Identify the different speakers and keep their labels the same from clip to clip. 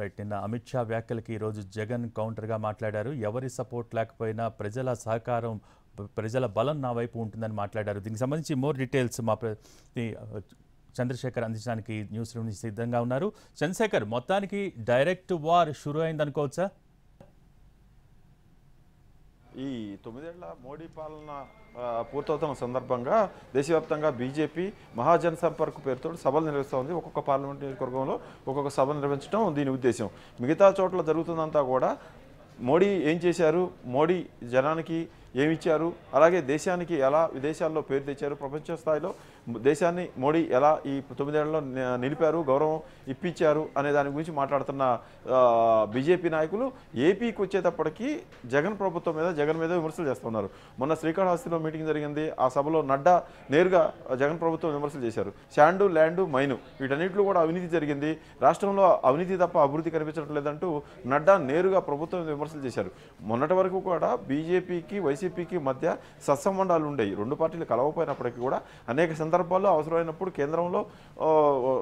Speaker 1: Right నిన్న అమిత్ షా వ్యాఖ్యలకి ఈరోజు జగన్ కౌంటర్గా మాట్లాడారు ఎవరి సపోర్ట్ లేకపోయినా ప్రజల సహకారం ప్రజల బలం నా వైపు ఉంటుందని మాట్లాడారు దీనికి సంబంధించి మోర్ డీటెయిల్స్ మా చంద్రశేఖర్ అందించడానికి న్యూస్ రూమ్ నుంచి సిద్ధంగా ఉన్నారు చంద్రశేఖర్ మొత్తానికి డైరెక్ట్ వార్ షురు అయింది అనుకోవచ్చా
Speaker 2: ఈ తొమ్మిదేళ్ల మోడీ పాలన పూర్తవుతున్న సందర్భంగా దేశవ్యాప్తంగా బీజేపీ మహాజన సంపర్క్ పేరుతో సభలు నిర్వహిస్తుంది ఒక్కొక్క పార్లమెంట్ నియోజకవర్గంలో ఒక్కొక్క సభ నిర్వహించడం దీని ఉద్దేశం మిగతా చోట్ల జరుగుతుందంతా కూడా మోడీ ఏం చేశారు మోడీ జనానికి ఏమిచ్చారు అలాగే దేశానికి ఎలా విదేశాల్లో పేరు తెచ్చారు ప్రపంచ స్థాయిలో దేశాన్ని మోడీ ఎలా ఈ తొమ్మిదేళ్లలో నిలిపారు గౌరవం ఇప్పించారు అనే దాని గురించి మాట్లాడుతున్న బీజేపీ నాయకులు ఏపీకి వచ్చేటప్పటికీ జగన్ ప్రభుత్వం మీద జగన్ మీద విమర్శలు చేస్తున్నారు మొన్న శ్రీకాళహస్తిలో మీటింగ్ జరిగింది ఆ సభలో నడ్డా నేరుగా జగన్ ప్రభుత్వం విమర్శలు చేశారు శాండు ల్యాండు మైను వీటన్నింటిలో కూడా అవినీతి జరిగింది రాష్ట్రంలో అవినీతి తప్ప అభివృద్ధి కనిపించడం లేదంటూ నడ్డా నేరుగా ప్రభుత్వం విమర్శలు చేశారు మొన్నటి వరకు కూడా బీజేపీకి వైసీపీకి మధ్య సత్సంబంధాలు ఉండేవి రెండు పార్టీలు కలవపోయినప్పటికీ కూడా అనేక సందర్భాలు సందర్భాల్లో అవసరమైనప్పుడు కేంద్రంలో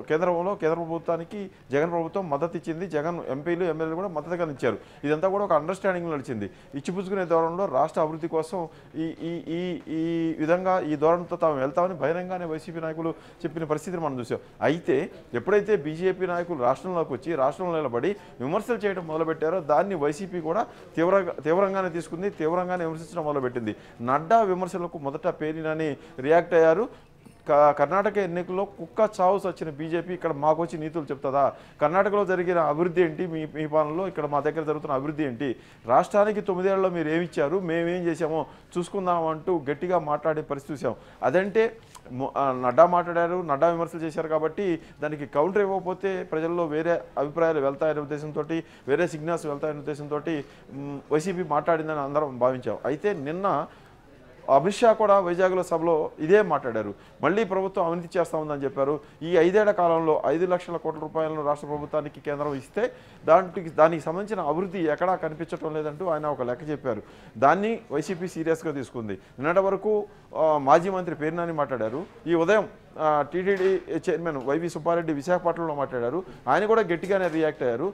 Speaker 2: కేంద్రంలో కేంద్ర ప్రభుత్వానికి జగన్ ప్రభుత్వం మద్దతు ఇచ్చింది జగన్ ఎంపీలు ఎమ్మెల్యేలు కూడా మద్దతు ఇచ్చారు ఇదంతా కూడా ఒక అండర్స్టాండింగ్ నడిచింది ఇచ్చిపుచ్చుకునే ధోరణిలో రాష్ట్ర అభివృద్ధి కోసం ఈ ఈ ఈ ఈ విధంగా ఈ ధోరణితో తాము వెళ్తామని బహిరంగానే వైసీపీ నాయకులు చెప్పిన పరిస్థితిని మనం చూసాం అయితే ఎప్పుడైతే బీజేపీ నాయకులు రాష్ట్రంలోకి వచ్చి రాష్ట్రంలో నిలబడి విమర్శలు చేయడం మొదలుపెట్టారో దాన్ని వైసీపీ కూడా తీవ్రంగా తీవ్రంగానే తీసుకుంది తీవ్రంగానే విమర్శించడం మొదలుపెట్టింది నడ్డా విమర్శలకు మొదట పేరినని రియాక్ట్ అయ్యారు కర్ణాటక ఎన్నికల్లో కుక్క చావు సచ్చిన బీజేపీ ఇక్కడ మాకు వచ్చి నీతులు చెప్తుందా కర్ణాటకలో జరిగిన అభివృద్ధి ఏంటి మీ మీ పాలనలో ఇక్కడ మా దగ్గర జరుగుతున్న అభివృద్ధి ఏంటి రాష్ట్రానికి తొమ్మిదేళ్లలో మీరు ఏమిచ్చారు మేమేం చేశామో చూసుకుందాం అంటూ గట్టిగా మాట్లాడే పరిస్థితి అదంటే నడ్డా మాట్లాడారు నడ్డా విమర్శలు చేశారు కాబట్టి దానికి కౌంటర్ ఇవ్వకపోతే ప్రజల్లో వేరే అభిప్రాయాలు వెళ్తాయనే ఉద్దేశంతో వేరే సిగ్నల్స్ వెళ్తాయనే ఉద్దేశంతో వైసీపీ మాట్లాడిందని అందరం భావించాం అయితే నిన్న అమిత్ షా కూడా వైజాగ్లో సభలో ఇదే మాట్లాడారు మళ్ళీ ప్రభుత్వం అవినీతి చేస్తూ ఉందని చెప్పారు ఈ ఐదేళ్ల కాలంలో ఐదు లక్షల కోట్ల రూపాయలను రాష్ట్ర ప్రభుత్వానికి కేంద్రం ఇస్తే దానికి దానికి సంబంధించిన అభివృద్ధి ఎక్కడా కనిపించడం లేదంటూ ఆయన ఒక లెక్క చెప్పారు దాన్ని వైసీపీ సీరియస్గా తీసుకుంది నిన్నటి వరకు మాజీ మంత్రి పేరునాని మాట్లాడారు ఈ ఉదయం టీటీడీ చైర్మన్ వైవి సుబ్బారెడ్డి విశాఖపట్నంలో మాట్లాడారు ఆయన కూడా గట్టిగానే రియాక్ట్ అయ్యారు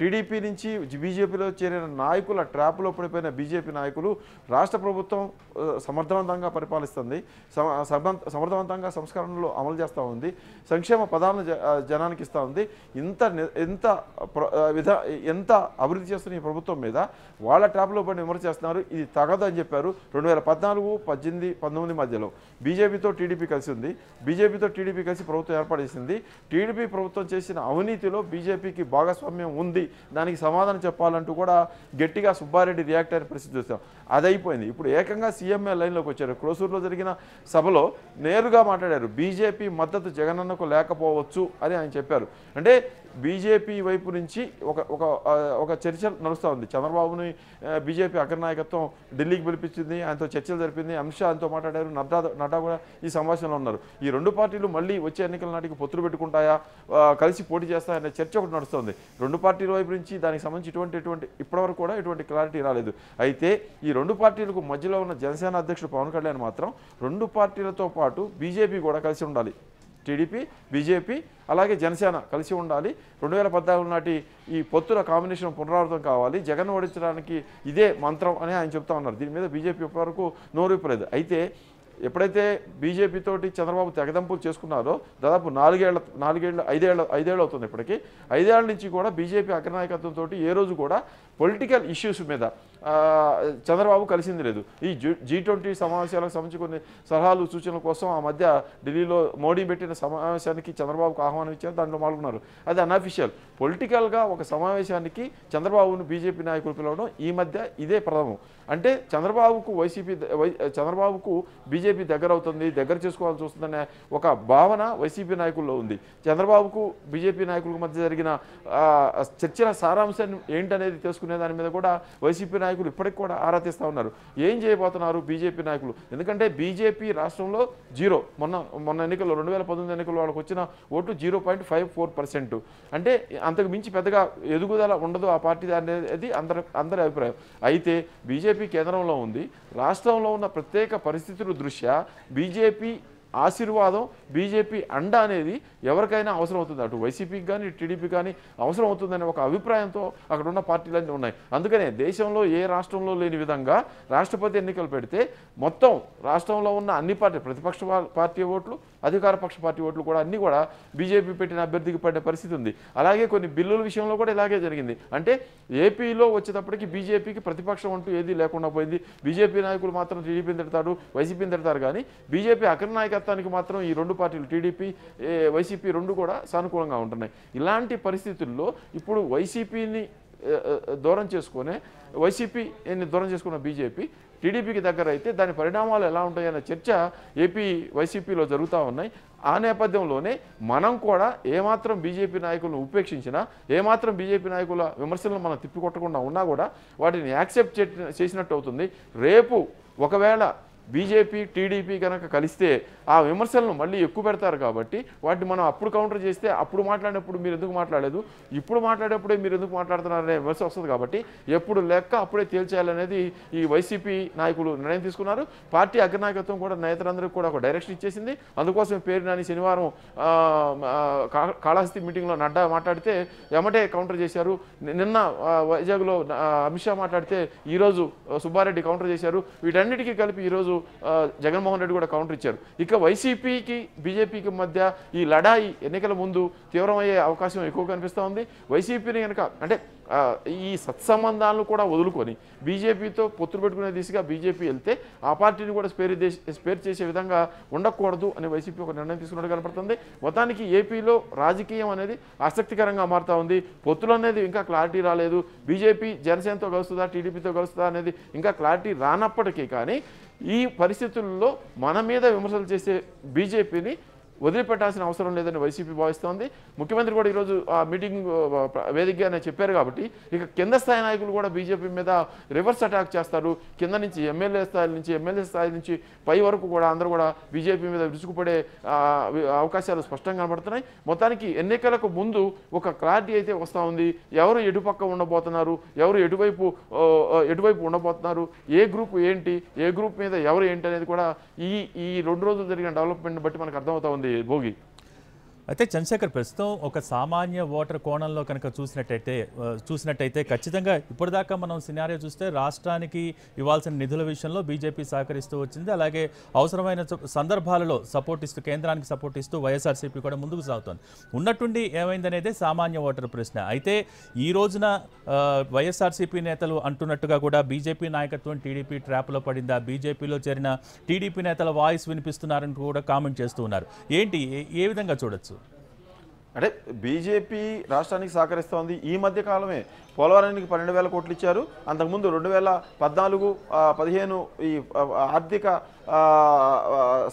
Speaker 2: టీడీపీ నుంచి బీజేపీలో చేరిన నాయకుల ట్రాప్లో పడిపోయిన బీజేపీ నాయకులు రాష్ట్ర ప్రభుత్వం సమర్థవంతంగా పరిపాలిస్తుంది సమర్థవంతంగా సంస్కరణలు అమలు చేస్తూ ఉంది సంక్షేమ పదాలను జనానికి ఇస్తూ ఉంది ఇంత ఎంత విధ ఎంత అభివృద్ధి చేస్తున్న ఈ ప్రభుత్వం మీద వాళ్ళ ట్రాప్లో పడి విమర్శ చేస్తున్నారు ఇది అని చెప్పారు రెండు వేల పద్నాలుగు పద్దెనిమిది పంతొమ్మిది మధ్యలో బీజేపీతో టీడీపీ కలిసి ఉంది బీజేపీతో టీడీపీ కలిసి ప్రభుత్వం ఏర్పాటు చేసింది టీడీపీ ప్రభుత్వం చేసిన అవినీతిలో బీజేపీకి భాగస్వామ్యం ఉంది దానికి సమాధానం చెప్పాలంటూ కూడా గట్టిగా సుబ్బారెడ్డి రియాక్ట్ అయిన పరిస్థితి చూస్తాం అయిపోయింది ఇప్పుడు ఏకంగా సీఎంఏ లైన్లోకి వచ్చారు క్రోసూరులో జరిగిన సభలో నేరుగా మాట్లాడారు బీజేపీ మద్దతు జగనన్నకు లేకపోవచ్చు అని ఆయన చెప్పారు అంటే బీజేపీ వైపు నుంచి ఒక ఒక ఒక చర్చ నడుస్తూ ఉంది చంద్రబాబుని బీజేపీ అగ్రనాయకత్వం ఢిల్లీకి పిలిపించింది ఆయనతో చర్చలు జరిపింది అమిత్ షా ఆయనతో మాట్లాడారు నడ్డా నడ్డా కూడా ఈ సమావేశంలో ఉన్నారు ఈ రెండు పార్టీలు మళ్ళీ వచ్చే ఎన్నికల నాటికి పొత్తులు పెట్టుకుంటాయా కలిసి పోటీ చేస్తాయనే చర్చ ఒకటి నడుస్తుంది రెండు పార్టీల వైపు నుంచి దానికి సంబంధించి ఇటువంటి ఎటువంటి ఇప్పటివరకు కూడా ఎటువంటి క్లారిటీ రాలేదు అయితే ఈ రెండు పార్టీలకు మధ్యలో ఉన్న జనసేన అధ్యక్షుడు పవన్ కళ్యాణ్ మాత్రం రెండు పార్టీలతో పాటు బీజేపీ కూడా కలిసి ఉండాలి టీడీపీ బీజేపీ అలాగే జనసేన కలిసి ఉండాలి రెండు వేల పద్నాలుగు నాటి ఈ పొత్తుల కాంబినేషన్ పునరావృతం కావాలి జగన్ ఓడించడానికి ఇదే మంత్రం అని ఆయన చెప్తా ఉన్నారు దీని మీద బీజేపీ ఇప్పటివరకు నోరూపలేదు అయితే ఎప్పుడైతే బీజేపీతోటి చంద్రబాబు తెగదంపులు చేసుకున్నారో దాదాపు నాలుగేళ్ల నాలుగేళ్ల ఐదేళ్ళ ఐదేళ్ళు అవుతుంది ఇప్పటికీ ఐదేళ్ల నుంచి కూడా బీజేపీ అగ్రనాయకత్వంతో ఏ రోజు కూడా పొలిటికల్ ఇష్యూస్ మీద చంద్రబాబు కలిసింది లేదు ఈ జీ ట్వంటీ సమావేశాలకు సంబంధించి కొన్ని సలహాలు సూచనల కోసం ఆ మధ్య ఢిల్లీలో మోడీ పెట్టిన సమావేశానికి చంద్రబాబుకు ఆహ్వానం ఇచ్చారు దాంట్లో పాల్గొన్నారు అది అన్అఫిషియల్ పొలిటికల్గా ఒక సమావేశానికి చంద్రబాబును బీజేపీ నాయకులు పిలవడం ఈ మధ్య ఇదే ప్రథమం అంటే చంద్రబాబుకు వైసీపీ చంద్రబాబుకు బీజేపీ దగ్గర అవుతుంది దగ్గర చేసుకోవాల్సి వస్తుందనే ఒక భావన వైసీపీ నాయకుల్లో ఉంది చంద్రబాబుకు బీజేపీ నాయకుల మధ్య జరిగిన చర్చల సారాంశాన్ని ఏంటనేది తెలుసుకునే దాని మీద కూడా వైసీపీ నాయకులు నాయకులు ఇప్పటికి కూడా ఆరాధిస్తూ ఉన్నారు ఏం చేయబోతున్నారు బీజేపీ నాయకులు ఎందుకంటే బీజేపీ రాష్ట్రంలో జీరో మొన్న మొన్న ఎన్నికల్లో రెండు వేల పంతొమ్మిది ఎన్నికల్లో వాళ్ళకి వచ్చిన vote zero point five four percent అంటే అంతకు మించి పెద్దగా ఎదుగుదల ఉండదు ఆ పార్టీ అనేది అందరి అందరి అభిప్రాయం అయితే బీజేపీ కేంద్రంలో ఉంది రాష్ట్రంలో ఉన్న ప్రత్యేక పరిస్థితుల దృష్ట్యా బీజేపీ ఆశీర్వాదం బీజేపీ అండ అనేది ఎవరికైనా అవసరం అవుతుంది అటు వైసీపీకి కానీ టీడీపీ కానీ అవసరం అవుతుందనే ఒక అభిప్రాయంతో అక్కడ ఉన్న పార్టీలన్నీ ఉన్నాయి అందుకనే దేశంలో ఏ రాష్ట్రంలో లేని విధంగా రాష్ట్రపతి ఎన్నికలు పెడితే మొత్తం రాష్ట్రంలో ఉన్న అన్ని పార్టీ ప్రతిపక్ష పార్టీ ఓట్లు అధికార పక్ష పార్టీ ఓట్లు కూడా అన్నీ కూడా బీజేపీ పెట్టిన అభ్యర్థికి పడే పరిస్థితి ఉంది అలాగే కొన్ని బిల్లుల విషయంలో కూడా ఇలాగే జరిగింది అంటే ఏపీలో వచ్చేటప్పటికి బీజేపీకి ప్రతిపక్షం అంటూ ఏది లేకుండా పోయింది బీజేపీ నాయకులు మాత్రం టీడీపీని తిడతాడు వైసీపీని తిడతారు కానీ బీజేపీ అగ్ర కార్యకర్తానికి మాత్రం ఈ రెండు పార్టీలు టీడీపీ వైసీపీ రెండు కూడా సానుకూలంగా ఉంటున్నాయి ఇలాంటి పరిస్థితుల్లో ఇప్పుడు వైసీపీని దూరం చేసుకునే వైసీపీని దూరం చేసుకున్న బీజేపీ టీడీపీకి దగ్గర అయితే దాని పరిణామాలు ఎలా ఉంటాయన్న చర్చ ఏపీ వైసీపీలో జరుగుతూ ఉన్నాయి ఆ నేపథ్యంలోనే మనం కూడా ఏమాత్రం బీజేపీ నాయకులను ఉపేక్షించినా ఏమాత్రం బీజేపీ నాయకుల విమర్శలను మనం తిప్పికొట్టకుండా ఉన్నా కూడా వాటిని యాక్సెప్ట్ చేసినట్టు అవుతుంది రేపు ఒకవేళ బీజేపీ టీడీపీ కనుక కలిస్తే ఆ విమర్శలను మళ్ళీ ఎక్కువ పెడతారు కాబట్టి వాటిని మనం అప్పుడు కౌంటర్ చేస్తే అప్పుడు మాట్లాడినప్పుడు మీరు ఎందుకు మాట్లాడలేదు ఇప్పుడు మాట్లాడేప్పుడే మీరు ఎందుకు మాట్లాడుతున్నారనే విమర్శ వస్తుంది కాబట్టి ఎప్పుడు లెక్క అప్పుడే తేల్చేయాలనేది ఈ వైసీపీ నాయకులు నిర్ణయం తీసుకున్నారు పార్టీ అగ్రనాయకత్వం కూడా నేతలందరికీ కూడా ఒక డైరెక్షన్ ఇచ్చేసింది అందుకోసం పేరు నాని శనివారం కాళహస్తి మీటింగ్లో నడ్డా మాట్లాడితే ఎమటే కౌంటర్ చేశారు నిన్న వైజాగ్లో అమిత్ షా మాట్లాడితే ఈరోజు సుబ్బారెడ్డి కౌంటర్ చేశారు వీటన్నిటికీ కలిపి ఈరోజు జగన్మోహన్ రెడ్డి కూడా కౌంటర్ ఇచ్చారు ఇక ఇంకా వైసీపీకి బీజేపీకి మధ్య ఈ లడాయి ఎన్నికల ముందు తీవ్రమయ్యే అవకాశం ఎక్కువ కనిపిస్తూ ఉంది వైసీపీని కనుక అంటే ఈ సత్సంబంధాలను కూడా వదులుకొని బీజేపీతో పొత్తులు పెట్టుకునే దిశగా బీజేపీ వెళ్తే ఆ పార్టీని కూడా స్పేర్ స్పేర్ చేసే విధంగా ఉండకూడదు అని వైసీపీ ఒక నిర్ణయం తీసుకున్నట్టు కనపడుతుంది మొత్తానికి ఏపీలో రాజకీయం అనేది ఆసక్తికరంగా మారుతూ ఉంది పొత్తులు అనేది ఇంకా క్లారిటీ రాలేదు బీజేపీ జనసేనతో కలుస్తుందా టీడీపీతో కలుస్తుందా అనేది ఇంకా క్లారిటీ రానప్పటికీ కానీ ఈ పరిస్థితుల్లో మన మీద విమర్శలు చేసే బీజేపీని వదిలిపెట్టాల్సిన అవసరం లేదని వైసీపీ భావిస్తోంది ముఖ్యమంత్రి కూడా ఈరోజు ఆ మీటింగ్ వేదికగానే చెప్పారు కాబట్టి ఇక కింద స్థాయి నాయకులు కూడా బీజేపీ మీద రివర్స్ అటాక్ చేస్తారు కింద నుంచి ఎమ్మెల్యే స్థాయి నుంచి ఎమ్మెల్యే స్థాయి నుంచి పై వరకు కూడా అందరూ కూడా బీజేపీ మీద విరుచుకుపడే అవకాశాలు స్పష్టంగా కనబడుతున్నాయి మొత్తానికి ఎన్నికలకు ముందు ఒక క్లారిటీ అయితే వస్తూ ఉంది ఎవరు ఎటుపక్క ఉండబోతున్నారు ఎవరు ఎటువైపు ఎటువైపు ఉండబోతున్నారు ఏ గ్రూప్ ఏంటి ఏ గ్రూప్ మీద ఎవరు ఏంటి అనేది కూడా ఈ ఈ రెండు రోజులు జరిగిన డెవలప్మెంట్ బట్టి మనకు అర్థమవుతా ఉంది Bogi
Speaker 1: అయితే చంద్రశేఖర్ ప్రస్తుతం ఒక సామాన్య ఓటర్ కోణంలో కనుక చూసినట్టయితే చూసినట్టయితే ఖచ్చితంగా ఇప్పటిదాకా మనం సినారియో చూస్తే రాష్ట్రానికి ఇవ్వాల్సిన నిధుల విషయంలో బీజేపీ సహకరిస్తూ వచ్చింది అలాగే అవసరమైన సందర్భాలలో సపోర్ట్ ఇస్తూ కేంద్రానికి సపోర్ట్ ఇస్తూ వైఎస్ఆర్సీపీ కూడా ముందుకు సాగుతోంది ఉన్నట్టుండి ఏమైందనేది సామాన్య ఓటర్ ప్రశ్న అయితే ఈ రోజున వైఎస్ఆర్సీపీ నేతలు అంటున్నట్టుగా కూడా బీజేపీ నాయకత్వం టీడీపీ ట్రాప్లో పడిందా బీజేపీలో చేరిన టీడీపీ నేతల వాయిస్ వినిపిస్తున్నారని కూడా కామెంట్ చేస్తూ ఉన్నారు
Speaker 2: ఏంటి ఏ విధంగా చూడొచ్చు అంటే బీజేపీ రాష్ట్రానికి సహకరిస్తోంది ఈ మధ్య కాలమే పోలవరానికి పన్నెండు వేల కోట్లు ఇచ్చారు అంతకుముందు రెండు వేల పద్నాలుగు పదిహేను ఈ ఆర్థిక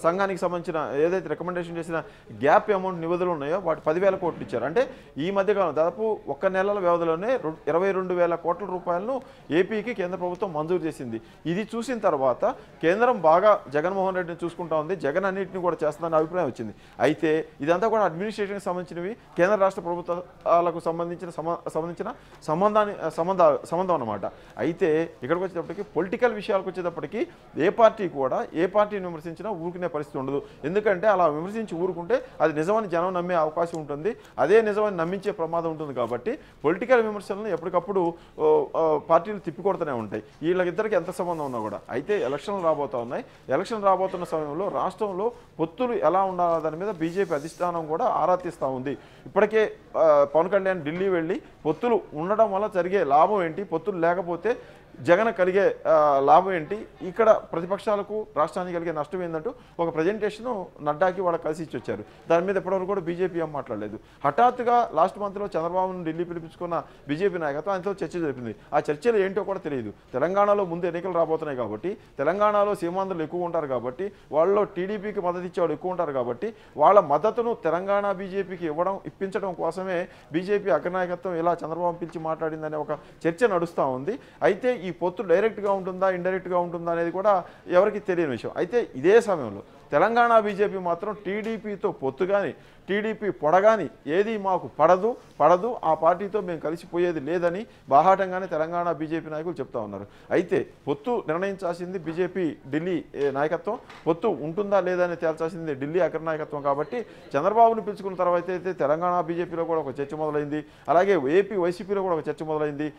Speaker 2: సంఘానికి సంబంధించిన ఏదైతే రికమెండేషన్ చేసిన గ్యాప్ అమౌంట్ నిధులు ఉన్నాయో వాటి పదివేల కోట్లు ఇచ్చారు అంటే ఈ మధ్యకాలం దాదాపు ఒక్క నెలల వ్యవధిలోనే ఇరవై రెండు వేల కోట్ల రూపాయలను ఏపీకి కేంద్ర ప్రభుత్వం మంజూరు చేసింది ఇది చూసిన తర్వాత కేంద్రం బాగా జగన్మోహన్ రెడ్డిని చూసుకుంటా ఉంది జగన్ అన్నింటినీ కూడా చేస్తుందని అభిప్రాయం వచ్చింది అయితే ఇదంతా కూడా అడ్మినిస్ట్రేషన్కి సంబంధించినవి కేంద్ర రాష్ట్ర ప్రభుత్వాలకు సంబంధించిన సంబంధించిన సంబంధాన్ని సంబంధ సంబంధం అనమాట అయితే ఇక్కడికి వచ్చేటప్పటికి పొలిటికల్ విషయాలకు వచ్చేటప్పటికి ఏ పార్టీ కూడా ఏ పార్టీని విమర్శించినా ఊరుకునే పరిస్థితి ఉండదు ఎందుకంటే అలా విమర్శించి ఊరుకుంటే అది నిజమని జనం నమ్మే అవకాశం ఉంటుంది అదే నిజమని నమ్మించే ప్రమాదం ఉంటుంది కాబట్టి పొలిటికల్ విమర్శలను ఎప్పటికప్పుడు పార్టీలు తిప్పికొడుతూనే ఉంటాయి వీళ్ళకిద్దరికి ఎంత సంబంధం ఉన్నా కూడా అయితే ఎలక్షన్లు రాబోతా ఉన్నాయి ఎలక్షన్ రాబోతున్న సమయంలో రాష్ట్రంలో పొత్తులు ఎలా ఉండాలా దాని మీద బీజేపీ అధిష్టానం కూడా ఆరాధిస్తూ ఉంది ఇప్పటికే పవన్ కళ్యాణ్ ఢిల్లీ వెళ్ళి పొత్తులు ఉండడం వల్ల జరిగే లాభం ఏంటి పొత్తులు లేకపోతే జగన్ కలిగే లాభం ఏంటి ఇక్కడ ప్రతిపక్షాలకు రాష్ట్రానికి కలిగే నష్టం ఏంటంటూ ఒక ప్రజెంటేషన్ నడ్డాకి వాళ్ళు కలిసి ఇచ్చి వచ్చారు దాని మీద ఇప్పటివరకు కూడా బీజేపీ ఏం మాట్లాడలేదు హఠాత్తుగా లాస్ట్ మంత్లో చంద్రబాబును ఢిల్లీ పిలిపించుకున్న బీజేపీ నాయకత్వం ఆయనతో చర్చ జరిపింది ఆ చర్చలు ఏంటో కూడా తెలియదు తెలంగాణలో ముందు ఎన్నికలు రాబోతున్నాయి కాబట్టి తెలంగాణలో సీమాంధ్రులు ఎక్కువ ఉంటారు కాబట్టి వాళ్ళలో టీడీపీకి మద్దతు ఇచ్చేవాళ్ళు ఎక్కువ ఉంటారు కాబట్టి వాళ్ళ మద్దతును తెలంగాణ బీజేపీకి ఇవ్వడం ఇప్పించడం కోసమే బీజేపీ అగ్రనాయకత్వం ఇలా చంద్రబాబు పిలిచి మాట్లాడిందనే ఒక చర్చ నడుస్తూ ఉంది అయితే ఈ పొత్తు డైరెక్ట్గా ఉంటుందా ఇండైరెక్ట్గా ఉంటుందా అనేది కూడా ఎవరికి తెలియని విషయం అయితే ఇదే సమయంలో తెలంగాణ బీజేపీ మాత్రం టీడీపీతో పొత్తు కానీ టీడీపీ పొడగాని ఏది మాకు పడదు పడదు ఆ పార్టీతో మేము కలిసిపోయేది లేదని బాహాటంగానే తెలంగాణ బీజేపీ నాయకులు చెప్తా ఉన్నారు అయితే పొత్తు నిర్ణయించాల్సింది బీజేపీ ఢిల్లీ నాయకత్వం పొత్తు ఉంటుందా లేదా అని తేల్చాల్సింది ఢిల్లీ అగ్ర నాయకత్వం కాబట్టి చంద్రబాబును పిలుచుకున్న తర్వాత అయితే తెలంగాణ బీజేపీలో కూడా ఒక చర్చ మొదలైంది అలాగే ఏపీ వైసీపీలో కూడా ఒక చర్చ మొదలైంది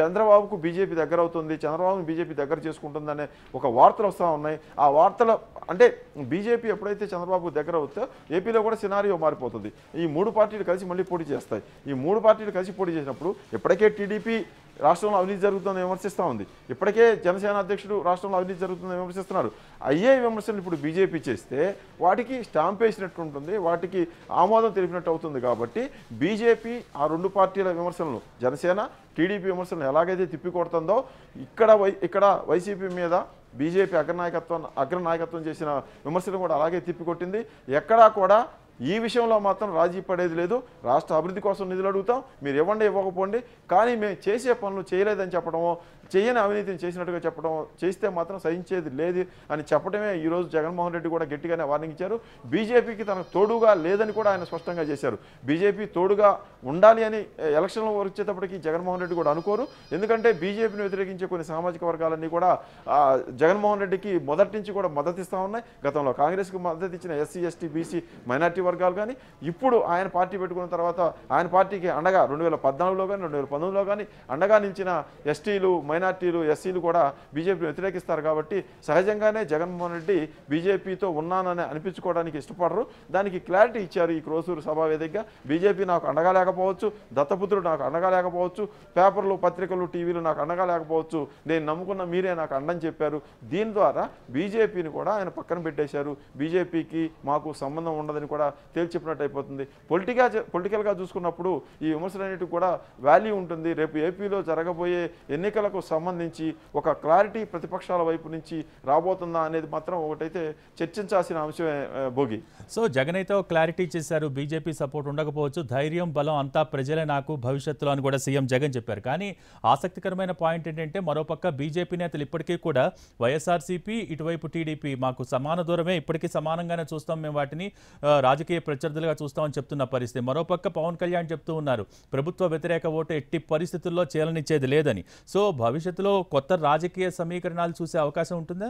Speaker 2: చంద్రబాబుకు బీజేపీ దగ్గర అవుతుంది చంద్రబాబును బీజేపీ దగ్గర చేసుకుంటుందనే ఒక వార్తలు వస్తూ ఉన్నాయి ఆ వార్తలు అంటే బీజేపీ ఎప్పుడైతే చంద్రబాబు దగ్గర అవుతుందో ఏపీలో కూడా సినారియో మారిపోతుంది ఈ మూడు పార్టీలు కలిసి మళ్ళీ పోటీ చేస్తాయి ఈ మూడు పార్టీలు కలిసి పోటీ చేసినప్పుడు ఇప్పటికే టీడీపీ రాష్ట్రంలో అవినీతి జరుగుతుందని విమర్శిస్తూ ఉంది ఇప్పటికే జనసేన అధ్యక్షుడు రాష్ట్రంలో అవినీతి జరుగుతుందని విమర్శిస్తున్నారు అయ్యే విమర్శలు ఇప్పుడు బీజేపీ చేస్తే వాటికి స్టాంప్ వేసినట్టు ఉంటుంది వాటికి ఆమోదం తెలిపినట్టు అవుతుంది కాబట్టి బీజేపీ ఆ రెండు పార్టీల విమర్శలను జనసేన టీడీపీ విమర్శలను ఎలాగైతే తిప్పికొడుతుందో ఇక్కడ వై ఇక్కడ వైసీపీ మీద బీజేపీ అగ్రనాయకత్వం అగ్రనాయకత్వం చేసిన విమర్శలు కూడా అలాగే తిప్పికొట్టింది ఎక్కడా కూడా ఈ విషయంలో మాత్రం రాజీ పడేది లేదు రాష్ట్ర అభివృద్ధి కోసం నిధులు అడుగుతాం మీరు ఇవ్వండి ఇవ్వకపోండి కానీ మేము చేసే పనులు చేయలేదని చెప్పడమో చేయని అవినీతిని చేసినట్టుగా చెప్పడం చేస్తే మాత్రం సహించేది లేదు అని చెప్పడమే ఈరోజు జగన్మోహన్ రెడ్డి కూడా గట్టిగానే వార్నింగ్ ఇచ్చారు బీజేపీకి తనకు తోడుగా లేదని కూడా ఆయన స్పష్టంగా చేశారు బీజేపీ తోడుగా ఉండాలి అని ఎలక్షన్లో వచ్చేటప్పటికి జగన్మోహన్ రెడ్డి కూడా అనుకోరు ఎందుకంటే బీజేపీని వ్యతిరేకించే కొన్ని సామాజిక వర్గాలన్నీ కూడా జగన్మోహన్ రెడ్డికి మొదటి నుంచి కూడా మద్దతిస్తూ ఉన్నాయి గతంలో కాంగ్రెస్కి మద్దతు ఇచ్చిన ఎస్సీ ఎస్టీ బీసీ మైనార్టీ వర్గాలు కానీ ఇప్పుడు ఆయన పార్టీ పెట్టుకున్న తర్వాత ఆయన పార్టీకి అండగా రెండు వేల పద్నాలుగులో కానీ రెండు వేల పంతొమ్మిదిలో కానీ అండగా నిలిచిన ఎస్టీలు మైనార్టీ మైనార్టీలు ఎస్సీలు కూడా బీజేపీని వ్యతిరేకిస్తారు కాబట్టి సహజంగానే జగన్మోహన్ రెడ్డి బీజేపీతో ఉన్నానని అనిపించుకోవడానికి ఇష్టపడరు దానికి క్లారిటీ ఇచ్చారు ఈ క్రోసూరు సభా వేదికగా బీజేపీ నాకు అండగా లేకపోవచ్చు దత్తపుత్రుడు నాకు అండగా లేకపోవచ్చు పేపర్లు పత్రికలు టీవీలు నాకు అండగా లేకపోవచ్చు నేను నమ్ముకున్న మీరే నాకు అండని చెప్పారు దీని ద్వారా బీజేపీని కూడా ఆయన పక్కన పెట్టేశారు బీజేపీకి మాకు సంబంధం ఉండదని కూడా తేల్చెప్పినట్టు అయిపోతుంది పొలిటికల్ పొలిటికల్గా చూసుకున్నప్పుడు ఈ విమర్శలు అనేటివి కూడా వాల్యూ ఉంటుంది రేపు ఏపీలో జరగబోయే ఎన్నికలకు సంబంధించి ఒక క్లారిటీ ప్రతిపక్షాల వైపు నుంచి రాబోతుందా అనేది మాత్రం ఒకటైతే చర్చించాల్సిన అంశమే భోగి సో జగన్ అయితే
Speaker 1: క్లారిటీ చేశారు బీజేపీ సపోర్ట్ ఉండకపోవచ్చు ధైర్యం బలం అంతా ప్రజలే నాకు భవిష్యత్తులో అని కూడా సీఎం జగన్ చెప్పారు కానీ ఆసక్తికరమైన పాయింట్ ఏంటంటే మరోపక్క బీజేపీ నేతలు ఇప్పటికీ కూడా వైఎస్ఆర్సీపీ ఇటువైపు టీడీపీ మాకు సమాన దూరమే ఇప్పటికీ సమానంగానే చూస్తాం మేము వాటిని రాజకీయ ప్రత్యర్థులుగా చూస్తామని చెప్తున్న పరిస్థితి మరోపక్క పవన్ కళ్యాణ్ చెప్తూ ఉన్నారు ప్రభుత్వ వ్యతిరేక ఓటు ఎట్టి పరిస్థితుల్లో చేలనిచ్చేది లేదని సో భవిష్యత్ భవిష్యత్తులో కొత్త రాజకీయ సమీకరణాలు చూసే అవకాశం ఉంటుందా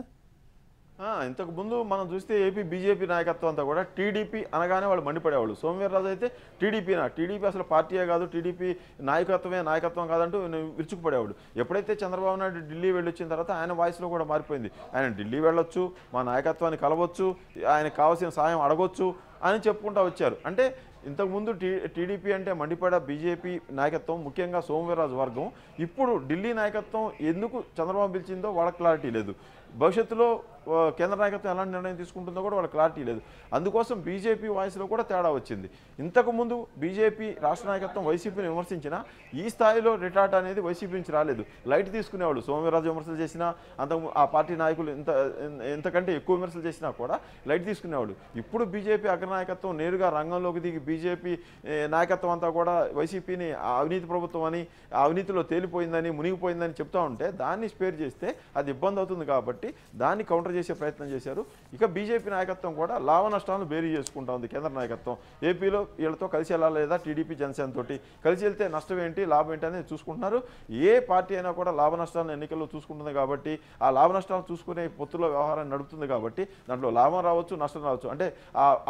Speaker 2: ఇంతకు ముందు మనం చూస్తే ఏపీ బీజేపీ నాయకత్వం అంతా కూడా టీడీపీ అనగానే వాళ్ళు మండిపడేవాళ్ళు సోమవీర్రాజు అయితే టీడీపీనా టీడీపీ అసలు పార్టీయే కాదు టీడీపీ నాయకత్వమే నాయకత్వం కాదంటూ విరుచుకుపడేవాళ్ళు ఎప్పుడైతే చంద్రబాబు నాయుడు ఢిల్లీ వెళ్ళొచ్చిన తర్వాత ఆయన వాయిస్లో కూడా మారిపోయింది ఆయన ఢిల్లీ వెళ్ళొచ్చు మా నాయకత్వాన్ని కలవచ్చు ఆయనకు కావాల్సిన సాయం అడగొచ్చు అని చెప్పుకుంటూ వచ్చారు అంటే ఇంతకుముందు టీ టీడీపీ అంటే మండిపడ బీజేపీ నాయకత్వం ముఖ్యంగా సోమవీర్రాజు వర్గం ఇప్పుడు ఢిల్లీ నాయకత్వం ఎందుకు చంద్రబాబు పిలిచిందో వాళ్ళకి క్లారిటీ లేదు భవిష్యత్తులో కేంద్ర నాయకత్వం ఎలాంటి నిర్ణయం తీసుకుంటుందో కూడా వాళ్ళ క్లారిటీ లేదు అందుకోసం బీజేపీ వాయిస్లో కూడా తేడా వచ్చింది ఇంతకుముందు బీజేపీ రాష్ట్ర నాయకత్వం వైసీపీని విమర్శించినా ఈ స్థాయిలో రిటార్ట్ అనేది వైసీపీ నుంచి రాలేదు లైట్ తీసుకునేవాళ్ళు సోమవీరాజు విమర్శలు చేసినా అంత ఆ పార్టీ నాయకులు ఇంత ఎంతకంటే ఎక్కువ విమర్శలు చేసినా కూడా లైట్ తీసుకునేవాళ్ళు ఇప్పుడు బీజేపీ అగ్రనాయకత్వం నేరుగా రంగంలోకి దిగి బీజేపీ నాయకత్వం అంతా కూడా వైసీపీని అవినీతి ప్రభుత్వం అని అవినీతిలో తేలిపోయిందని మునిగిపోయిందని చెప్తూ ఉంటే దాన్ని స్పేర్ చేస్తే అది ఇబ్బంది అవుతుంది కాబట్టి కాబట్టి దాన్ని కౌంటర్ చేసే ప్రయత్నం చేశారు ఇక బీజేపీ నాయకత్వం కూడా లాభ నష్టాలను బేరీ చేసుకుంటా ఉంది కేంద్ర నాయకత్వం ఏపీలో వీళ్ళతో కలిసి వెళ్ళాలి లేదా టీడీపీ జనసేన తోటి కలిసి వెళ్తే నష్టం ఏంటి లాభం ఏంటి అనేది చూసుకుంటున్నారు ఏ పార్టీ అయినా కూడా లాభ నష్టాలను ఎన్నికల్లో చూసుకుంటుంది కాబట్టి ఆ లాభ నష్టాలను చూసుకునే పొత్తుల వ్యవహారాన్ని నడుపుతుంది కాబట్టి దాంట్లో లాభం రావచ్చు నష్టం రావచ్చు అంటే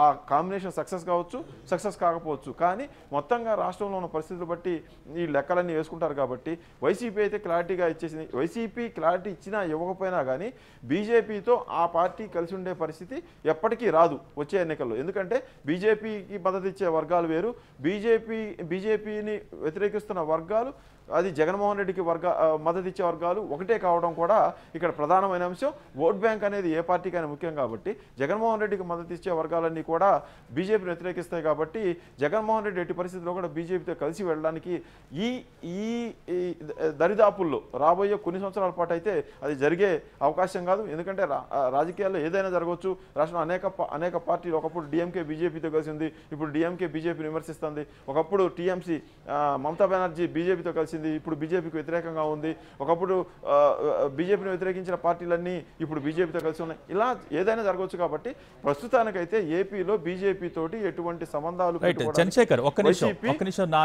Speaker 2: ఆ కాంబినేషన్ సక్సెస్ కావచ్చు సక్సెస్ కాకపోవచ్చు కానీ మొత్తంగా రాష్ట్రంలో ఉన్న పరిస్థితులు బట్టి ఈ లెక్కలన్నీ వేసుకుంటారు కాబట్టి వైసీపీ అయితే క్లారిటీగా ఇచ్చేసింది వైసీపీ క్లారిటీ ఇచ్చినా ఇవ్వకపోయినా కానీ బీజేపీతో ఆ పార్టీ కలిసి ఉండే పరిస్థితి ఎప్పటికీ రాదు వచ్చే ఎన్నికల్లో ఎందుకంటే బీజేపీకి మద్దతు ఇచ్చే వర్గాలు వేరు బీజేపీ బీజేపీని వ్యతిరేకిస్తున్న వర్గాలు అది జగన్మోహన్ రెడ్డికి వర్గ మద్దతు ఇచ్చే వర్గాలు ఒకటే కావడం కూడా ఇక్కడ ప్రధానమైన అంశం ఓట్ బ్యాంక్ అనేది ఏ పార్టీకైనా ముఖ్యం కాబట్టి జగన్మోహన్ రెడ్డికి మద్దతు ఇచ్చే వర్గాలన్నీ కూడా బీజేపీని వ్యతిరేకిస్తాయి కాబట్టి జగన్మోహన్ రెడ్డి ఎట్టి పరిస్థితుల్లో కూడా బీజేపీతో కలిసి వెళ్ళడానికి ఈ ఈ దరిదాపుల్లో రాబోయే కొన్ని సంవత్సరాల పాటు అయితే అది జరిగే అవకాశం కాదు ఎందుకంటే రాజకీయాల్లో ఏదైనా జరగవచ్చు రాష్ట్రంలో అనేక అనేక పార్టీలు ఒకప్పుడు డిఎంకే బీజేపీతో కలిసింది ఇప్పుడు డిఎంకే బీజేపీని విమర్శిస్తుంది ఒకప్పుడు టీఎంసీ మమతా బెనర్జీ బీజేపీతో కలిసింది చేసింది ఇప్పుడు బీజేపీకి వ్యతిరేకంగా ఉంది ఒకప్పుడు బీజేపీని వ్యతిరేకించిన పార్టీలన్నీ ఇప్పుడు బీజేపీతో కలిసి ఉన్నాయి ఇలా ఏదైనా జరగవచ్చు కాబట్టి ప్రస్తుతానికైతే ఏపీలో బీజేపీ తోటి ఎటువంటి సంబంధాలు చంద్రశేఖర్ ఒక్క నిమిషం ఒక్క
Speaker 1: నిమిషం నా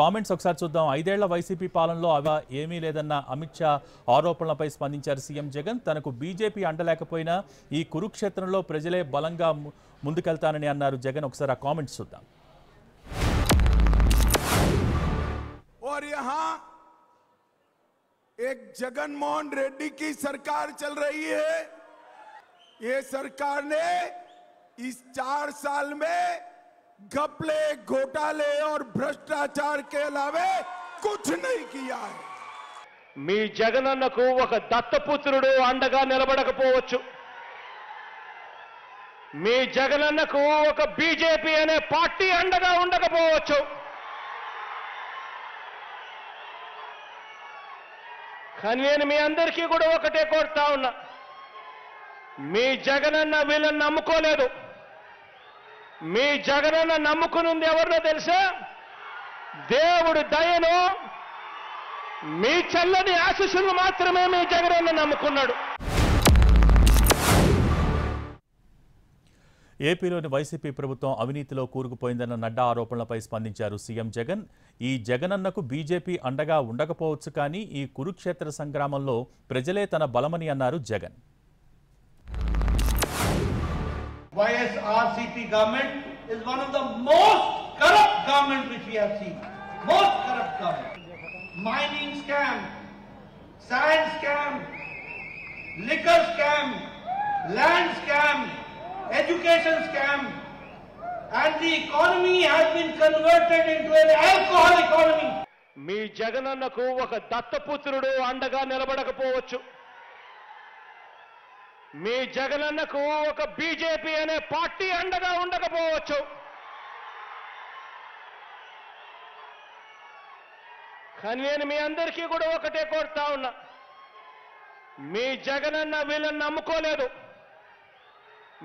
Speaker 1: కామెంట్స్ ఒకసారి చూద్దాం ఐదేళ్ల వైసీపీ పాలనలో అవి ఏమీ లేదన్న అమిత్ షా ఆరోపణలపై స్పందించారు సీఎం జగన్ తనకు బీజేపీ అండలేకపోయినా ఈ కురుక్షేత్రంలో ప్రజలే బలంగా ముందుకెళ్తానని అన్నారు జగన్ ఒకసారి ఆ కామెంట్స్ చూద్దాం
Speaker 3: और यहां एक जगनमोहन रेड्डी की सरकार चल रही है ये सरकार ने इस चार साल में
Speaker 2: घपले घोटाले और भ्रष्टाचार के अलावे कुछ नहीं किया है
Speaker 3: मी जगन को दत्तपुत्र అండగా నిలబడకపోవచ్చు मी जगन को बीजेपी అనే పార్టీ అండగా ఉండకపోవచ్చు కానీ నేను మీ అందరికీ కూడా ఒకటే కోరుతా ఉన్నా మీ జగనన్న వీళ్ళని నమ్ముకోలేదు మీ జగనన్న నమ్ముకునుంది ఎవరినో తెలుసా దేవుడు దయను మీ చెల్లని ఆశీస్సులు మాత్రమే మీ జగనన్న నమ్ముకున్నాడు
Speaker 1: ఏపీలోని వైసీపీ ప్రభుత్వం అవినీతిలో కూరుకుపోయిందన్న నడ్డా ఆరోపణలపై స్పందించారు సీఎం జగన్ ఈ జగన్ అన్నకు బీజేపీ అండగా ఉండకపోవచ్చు కానీ ఈ కురుక్షేత్ర సంగ్రామంలో ప్రజలే తన బలమని అన్నారు Jagan
Speaker 3: Land scam education scam and the economy has been converted into an alcohol economy. మీ జగనన్నకు ఒక దత్తపుత్రుడు అండగా నిలబడకపోవచ్చు మీ జగనన్నకు ఒక బీజేపీ అనే పార్టీ అండగా ఉండకపోవచ్చు కానీ నేను మీ అందరికీ కూడా ఒకటే కోరుతా ఉన్నా మీ జగనన్న వీళ్ళని నమ్ముకోలేదు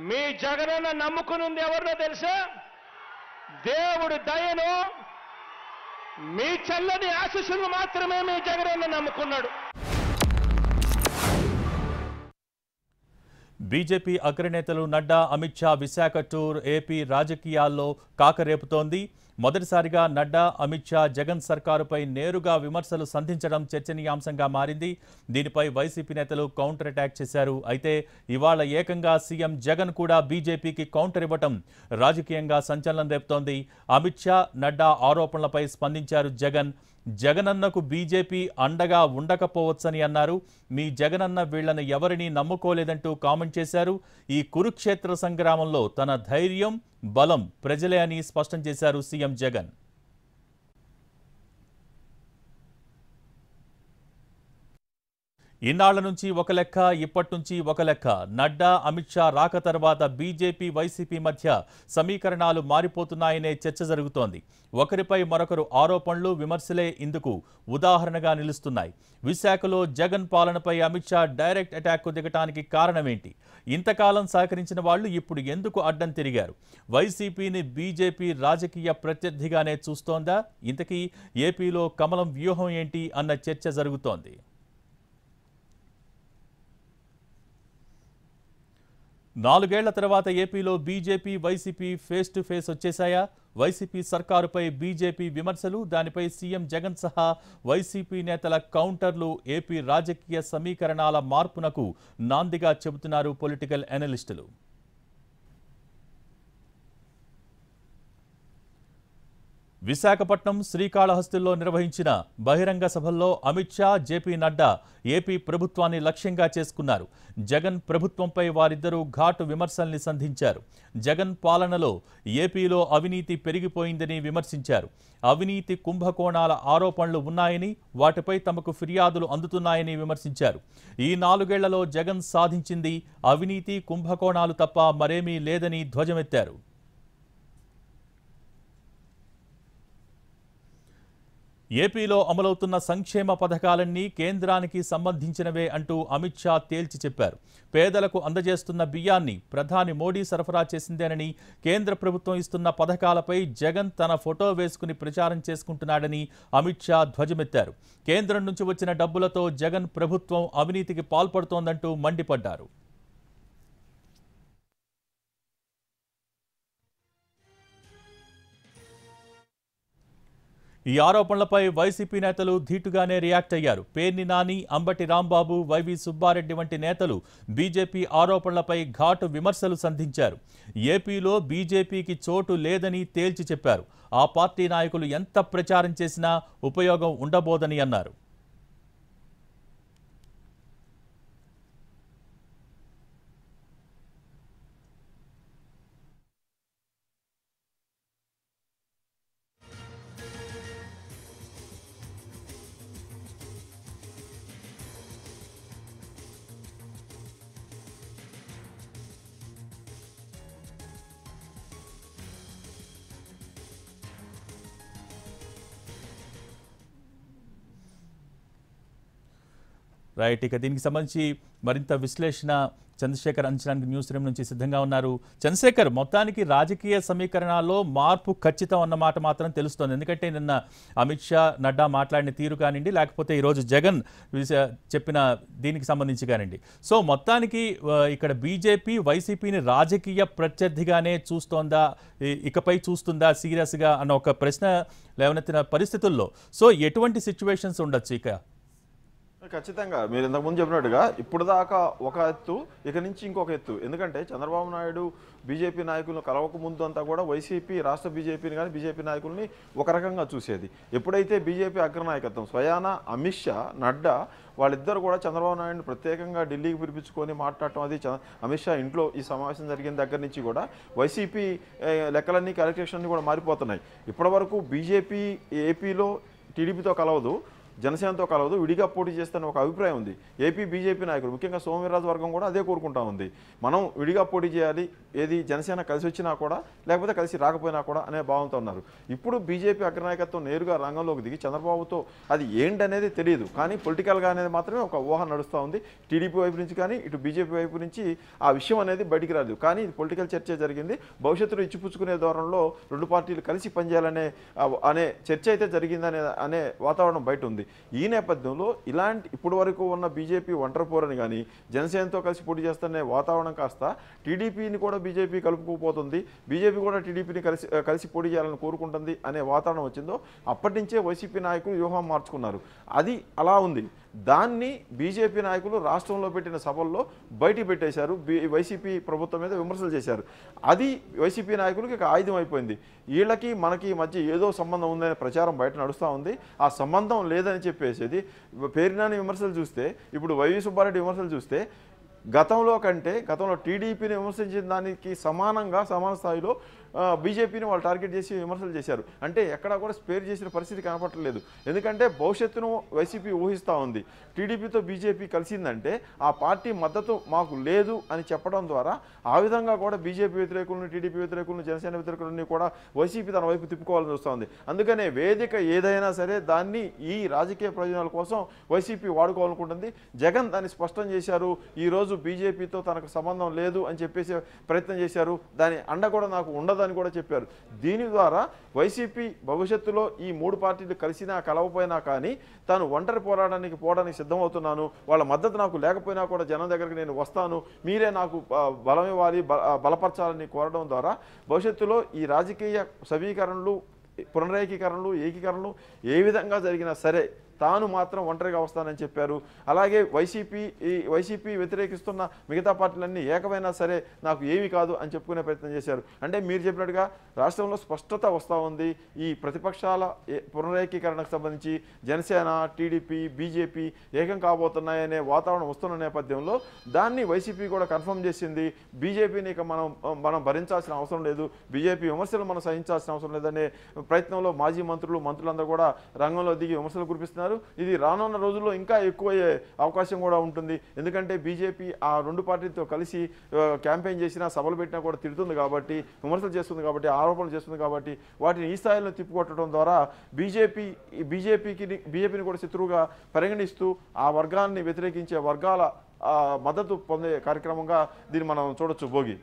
Speaker 3: మీ జగనన్న నమ్ముకునుంది ఎవరినో తెలుసా దేవుడు దయను మీ చల్లని ఆశిషులు మాత్రమే మీ జగనన్న నమ్ముకున్నాడు
Speaker 1: బీజేపీ అగ్రనేతలు నడ్డా అమిత్ షా విశాఖ టూర్ ఏపీ రాజకీయాల్లో కాకరేపుతోంది మొదటిసారిగా నడ్డా అమిత్ షా జగన్ సర్కారుపై నేరుగా విమర్శలు సంధించడం చర్చనీయాంశంగా మారింది దీనిపై వైసీపీ నేతలు కౌంటర్ అటాక్ చేశారు అయితే ఇవాళ ఏకంగా సీఎం జగన్ కూడా బీజేపీకి కౌంటర్ ఇవ్వటం రాజకీయంగా సంచలనం రేపుతోంది అమిత్ షా నడ్డా ఆరోపణలపై స్పందించారు జగన్ జగనన్నకు బీజేపీ అండగా ఉండకపోవచ్చని అన్నారు మీ జగనన్న వీళ్లను ఎవరిని నమ్ముకోలేదంటూ కామెంట్ చేశారు ఈ కురుక్షేత్ర సంగ్రామంలో తన ధైర్యం బలం ప్రజలే అని స్పష్టం చేశారు సీఎం జగన్ ఇన్నాళ్ల నుంచి ఒక లెక్క ఇప్పటి నుంచి ఒక లెక్క నడ్డా అమిత్ షా రాక తర్వాత బీజేపీ వైసీపీ మధ్య సమీకరణాలు మారిపోతున్నాయనే చర్చ జరుగుతోంది ఒకరిపై మరొకరు ఆరోపణలు విమర్శలే ఇందుకు ఉదాహరణగా నిలుస్తున్నాయి విశాఖలో జగన్ పాలనపై అమిత్ షా డైరెక్ట్ అటాక్కు దిగటానికి కారణమేంటి ఇంతకాలం సహకరించిన వాళ్లు ఇప్పుడు ఎందుకు అడ్డం తిరిగారు వైసీపీని బీజేపీ రాజకీయ ప్రత్యర్థిగానే చూస్తోందా ఇంతకీ ఏపీలో కమలం వ్యూహం ఏంటి అన్న చర్చ జరుగుతోంది నాలుగేళ్ల తర్వాత ఏపీలో BJP YCP face to face వచ్చేశాయా వైసీపీ సర్కారుపై బీజేపీ విమర్శలు దానిపై సీఎం జగన్ సహా వైసీపీ నేతల కౌంటర్లు ఏపీ రాజకీయ సమీకరణాల మార్పునకు నాందిగా చెబుతున్నారు పొలిటికల్ అనలిస్టులు విశాఖపట్నం శ్రీకాళహస్తిలో నిర్వహించిన బహిరంగ సభల్లో అమిత్ షా జేపీ నడ్డా ఏపీ ప్రభుత్వాన్ని లక్ష్యంగా చేసుకున్నారు జగన్ ప్రభుత్వంపై వారిద్దరూ ఘాటు విమర్శల్ని సంధించారు జగన్ పాలనలో ఏపీలో అవినీతి పెరిగిపోయిందని విమర్శించారు అవినీతి కుంభకోణాల ఆరోపణలు ఉన్నాయని వాటిపై తమకు ఫిర్యాదులు అందుతున్నాయని విమర్శించారు ఈ నాలుగేళ్లలో జగన్ సాధించింది అవినీతి కుంభకోణాలు తప్ప మరేమీ లేదని ధ్వజమెత్తారు ఏపీలో అమలవుతున్న సంక్షేమ పథకాలన్నీ కేంద్రానికి సంబంధించినవే అంటూ అమిత్ షా తేల్చి చెప్పారు పేదలకు అందజేస్తున్న బియ్యాన్ని ప్రధాని మోడీ సరఫరా చేసిందేనని కేంద్ర ప్రభుత్వం ఇస్తున్న పథకాలపై జగన్ తన ఫోటో వేసుకుని ప్రచారం చేసుకుంటున్నాడని అమిత్ షా ధ్వజమెత్తారు కేంద్రం నుంచి వచ్చిన డబ్బులతో జగన్ ప్రభుత్వం అవినీతికి పాల్పడుతోందంటూ మండిపడ్డారు ఈ ఆరోపణలపై వైసీపీ నేతలు ధీటుగానే రియాక్ట్ అయ్యారు పేర్ని నాని అంబటి రాంబాబు వైవి సుబ్బారెడ్డి వంటి నేతలు బీజేపీ ఆరోపణలపై ఘాటు విమర్శలు సంధించారు ఏపీలో బీజేపీకి చోటు లేదని తేల్చి చెప్పారు ఆ పార్టీ నాయకులు ఎంత ప్రచారం చేసినా ఉపయోగం ఉండబోదని అన్నారు రైట్ ఇక దీనికి సంబంధించి మరింత విశ్లేషణ చంద్రశేఖర్ అంచనానికి న్యూస్ రూమ్ నుంచి సిద్ధంగా ఉన్నారు చంద్రశేఖర్ మొత్తానికి రాజకీయ సమీకరణాల్లో మార్పు ఖచ్చితం అన్నమాట మాత్రం తెలుస్తోంది ఎందుకంటే నిన్న అమిత్ షా నడ్డా మాట్లాడిన తీరు కానివ్వండి లేకపోతే ఈరోజు జగన్ చెప్పిన దీనికి సంబంధించి కానివ్వండి సో మొత్తానికి ఇక్కడ బీజేపీ వైసీపీని రాజకీయ ప్రత్యర్థిగానే చూస్తోందా ఇకపై చూస్తుందా సీరియస్గా అన్న ఒక ప్రశ్న లేవనెత్తిన పరిస్థితుల్లో సో ఎటువంటి సిచ్యువేషన్స్ ఉండొచ్చు ఇక
Speaker 2: ఖచ్చితంగా మీరు ఇంతకుముందు చెప్పినట్టుగా ఇప్పుడు దాకా ఒక ఎత్తు ఇక నుంచి ఇంకొక ఎత్తు ఎందుకంటే చంద్రబాబు నాయుడు బీజేపీ నాయకులను కలవక ముందు అంతా కూడా వైసీపీ రాష్ట్ర బీజేపీని కానీ బీజేపీ నాయకుల్ని ఒక రకంగా చూసేది ఎప్పుడైతే బీజేపీ అగ్రనాయకత్వం స్వయాన అమిత్ షా నడ్డా వాళ్ళిద్దరు కూడా చంద్రబాబు నాయుడుని ప్రత్యేకంగా ఢిల్లీకి పిలిపించుకొని మాట్లాడటం అది అమిత్ షా ఇంట్లో ఈ సమావేశం జరిగిన దగ్గర నుంచి కూడా వైసీపీ లెక్కలన్నీ క్యాలిక్యులేషన్ కూడా మారిపోతున్నాయి ఇప్పటివరకు బీజేపీ ఏపీలో టీడీపీతో కలవదు జనసేనతో కలవదు విడిగా పోటీ చేస్తాను ఒక అభిప్రాయం ఉంది ఏపీ బీజేపీ నాయకులు ముఖ్యంగా సోమవీరాజు వర్గం కూడా అదే కోరుకుంటా ఉంది మనం విడిగా పోటీ చేయాలి ఏది జనసేన కలిసి వచ్చినా కూడా లేకపోతే కలిసి రాకపోయినా కూడా అనే భావంతో ఉన్నారు ఇప్పుడు బీజేపీ అగ్రనాయకత్వం నేరుగా రంగంలోకి దిగి చంద్రబాబుతో అది ఏంటనేది తెలియదు కానీ పొలిటికల్గా అనేది మాత్రమే ఒక ఊహ నడుస్తూ ఉంది టీడీపీ వైపు నుంచి కానీ ఇటు బీజేపీ వైపు నుంచి ఆ విషయం అనేది బయటికి రాదు కానీ ఇది పొలిటికల్ చర్చ జరిగింది భవిష్యత్తులో ఇచ్చిపుచ్చుకునే దూరంలో రెండు పార్టీలు కలిసి పనిచేయాలనే అనే చర్చ అయితే జరిగిందనే అనే వాతావరణం బయట ఉంది ఈ నేపథ్యంలో ఇలాంటి ఇప్పటి వరకు ఉన్న బీజేపీ ఒంటరి పోరని కానీ జనసేనతో కలిసి పోటీ చేస్తున్న వాతావరణం కాస్త టీడీపీని కూడా బీజేపీ కలుపుకుపోతుంది బీజేపీ కూడా టీడీపీని కలిసి కలిసి పోటీ చేయాలని కోరుకుంటుంది అనే వాతావరణం వచ్చిందో అప్పటి నుంచే వైసీపీ నాయకులు వ్యూహం మార్చుకున్నారు అది అలా ఉంది దాన్ని బీజేపీ నాయకులు రాష్ట్రంలో పెట్టిన సభల్లో బయట పెట్టేశారు వైసీపీ ప్రభుత్వం మీద విమర్శలు చేశారు అది వైసీపీ నాయకులకి ఒక ఆయుధం అయిపోయింది వీళ్ళకి మనకి మధ్య ఏదో సంబంధం ఉందనే ప్రచారం బయట నడుస్తూ ఉంది ఆ సంబంధం లేదని చెప్పేసేది పేరినాని విమర్శలు చూస్తే ఇప్పుడు వైవి సుబ్బారెడ్డి విమర్శలు చూస్తే గతంలో కంటే గతంలో టీడీపీని విమర్శించిన దానికి సమానంగా సమాన స్థాయిలో బీజేపీని వాళ్ళు టార్గెట్ చేసి విమర్శలు చేశారు అంటే ఎక్కడ కూడా స్పేర్ చేసిన పరిస్థితి కనపడలేదు ఎందుకంటే భవిష్యత్తును వైసీపీ ఊహిస్తూ ఉంది టీడీపీతో బీజేపీ కలిసిందంటే ఆ పార్టీ మద్దతు మాకు లేదు అని చెప్పడం ద్వారా ఆ విధంగా కూడా బీజేపీ వ్యతిరేకులను టీడీపీ వ్యతిరేకులను జనసేన వ్యతిరేకులన్నీ కూడా వైసీపీ తన వైపు తిప్పుకోవాలని వస్తుంది అందుకనే వేదిక ఏదైనా సరే దాన్ని ఈ రాజకీయ ప్రయోజనాల కోసం వైసీపీ వాడుకోవాలనుకుంటుంది జగన్ దాన్ని స్పష్టం చేశారు ఈరోజు బీజేపీతో తనకు సంబంధం లేదు అని చెప్పేసి ప్రయత్నం చేశారు దాని అండ కూడా నాకు ఉండదు ఉండదని కూడా చెప్పారు దీని ద్వారా వైసీపీ భవిష్యత్తులో ఈ మూడు పార్టీలు కలిసినా కలవపోయినా కానీ తాను ఒంటరి పోరాటానికి పోవడానికి సిద్ధమవుతున్నాను వాళ్ళ మద్దతు నాకు లేకపోయినా కూడా జనం దగ్గరికి నేను వస్తాను మీరే నాకు బలం ఇవ్వాలి బలపరచాలని కోరడం ద్వారా భవిష్యత్తులో ఈ రాజకీయ సమీకరణలు పునరేకీకరణలు ఏకీకరణలు ఏ విధంగా జరిగినా సరే తాను మాత్రం ఒంటరిగా వస్తానని చెప్పారు అలాగే వైసీపీ ఈ వైసీపీ వ్యతిరేకిస్తున్న మిగతా పార్టీలన్నీ ఏకమైనా సరే నాకు ఏమి కాదు అని చెప్పుకునే ప్రయత్నం చేశారు అంటే మీరు చెప్పినట్టుగా రాష్ట్రంలో స్పష్టత వస్తూ ఉంది ఈ ప్రతిపక్షాల పునరేకీకరణకు సంబంధించి జనసేన టీడీపీ బీజేపీ ఏకం కాబోతున్నాయనే వాతావరణం వస్తున్న నేపథ్యంలో దాన్ని వైసీపీ కూడా కన్ఫర్మ్ చేసింది బీజేపీని ఇక మనం మనం భరించాల్సిన అవసరం లేదు బీజేపీ విమర్శలు మనం సహించాల్సిన అవసరం లేదనే ప్రయత్నంలో మాజీ మంత్రులు మంత్రులందరూ కూడా రంగంలో దిగి విమర్శలు కురిపిస్తున్నారు ఉన్నారు ఇది రానున్న రోజుల్లో ఇంకా ఎక్కువయ్యే అవకాశం కూడా ఉంటుంది ఎందుకంటే బీజేపీ ఆ రెండు పార్టీలతో కలిసి క్యాంపెయిన్ చేసినా సభలు పెట్టినా కూడా తిడుతుంది కాబట్టి విమర్శలు చేస్తుంది కాబట్టి ఆరోపణలు చేస్తుంది కాబట్టి వాటిని ఈ స్థాయిలో తిప్పుకొట్టడం ద్వారా బీజేపీ బీజేపీకి బీజేపీని కూడా శత్రువుగా పరిగణిస్తూ ఆ వర్గాన్ని వ్యతిరేకించే వర్గాల మద్దతు పొందే కార్యక్రమంగా దీన్ని మనం చూడొచ్చు భోగి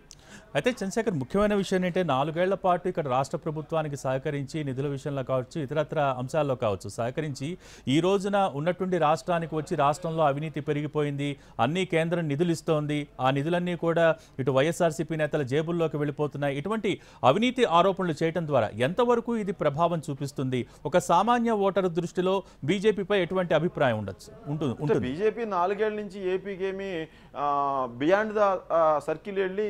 Speaker 1: అయితే చంద్రశేఖర్ ముఖ్యమైన విషయం ఏంటంటే నాలుగేళ్ల పాటు ఇక్కడ రాష్ట్ర ప్రభుత్వానికి సహకరించి నిధుల విషయంలో కావచ్చు ఇతరత్ర అంశాల్లో కావచ్చు సహకరించి ఈ రోజున ఉన్నటువంటి రాష్ట్రానికి వచ్చి రాష్ట్రంలో అవినీతి పెరిగిపోయింది అన్ని కేంద్రం నిధులు ఇస్తోంది ఆ నిధులన్నీ కూడా ఇటు వైఎస్ఆర్సీపీ నేతల జేబుల్లోకి వెళ్ళిపోతున్నాయి ఇటువంటి అవినీతి ఆరోపణలు చేయడం ద్వారా ఎంతవరకు ఇది ప్రభావం చూపిస్తుంది ఒక సామాన్య ఓటరు దృష్టిలో బీజేపీపై ఎటువంటి అభిప్రాయం ఉండొచ్చు ఉంటుంది
Speaker 2: బీజేపీ నాలుగేళ్ల నుంచి ఏపీకి ఏమీ బియాండ్ ద సర్కిల్ వెళ్ళి